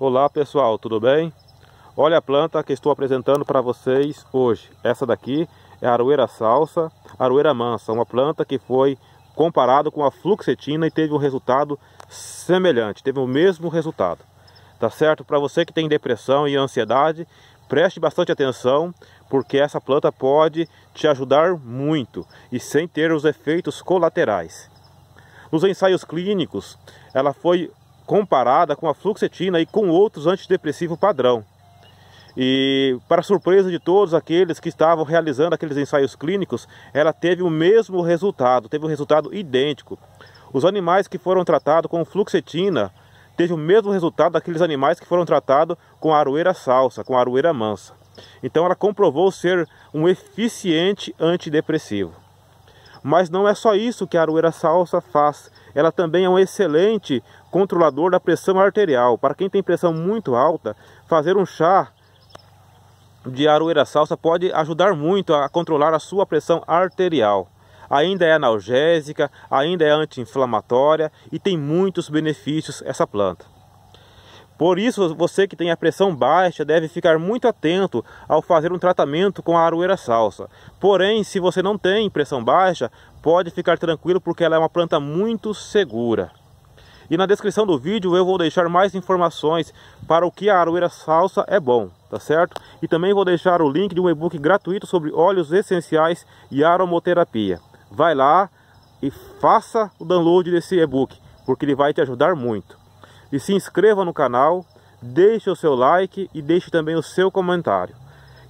Olá pessoal, tudo bem? Olha a planta que estou apresentando para vocês hoje. Essa daqui é a aroeira salsa, aroeira mansa, uma planta que foi comparada com a fluxetina e teve um resultado semelhante, teve o mesmo resultado. Tá certo? Para você que tem depressão e ansiedade, preste bastante atenção, porque essa planta pode te ajudar muito e sem ter os efeitos colaterais. Nos ensaios clínicos, ela foi comparada com a fluoxetina e com outros antidepressivos padrão. E, para surpresa de todos aqueles que estavam realizando aqueles ensaios clínicos, ela teve o mesmo resultado, teve um resultado idêntico. Os animais que foram tratados com fluoxetina teve o mesmo resultado daqueles animais que foram tratados com aroeira salsa, com aroeira mansa. Então ela comprovou ser um eficiente antidepressivo. Mas não é só isso que a aroeira salsa faz, ela também é um excelente controlador da pressão arterial. Para quem tem pressão muito alta, fazer um chá de aroeira salsa pode ajudar muito a controlar a sua pressão arterial. Ainda é analgésica, ainda é anti-inflamatória e tem muitos benefícios essa planta. Por isso, você que tem a pressão baixa deve ficar muito atento ao fazer um tratamento com a aroeira salsa. Porém, se você não tem pressão baixa, pode ficar tranquilo porque ela é uma planta muito segura. E na descrição do vídeo eu vou deixar mais informações para o que a aroeira salsa é bom, tá certo? E também vou deixar o link de um e-book gratuito sobre óleos essenciais e aromoterapia. Vai lá e faça o download desse e-book, porque ele vai te ajudar muito. E se inscreva no canal, deixe o seu like e deixe também o seu comentário.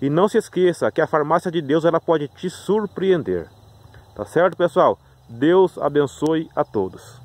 E não se esqueça que a farmácia de Deus ela pode te surpreender. Tá certo, pessoal? Deus abençoe a todos.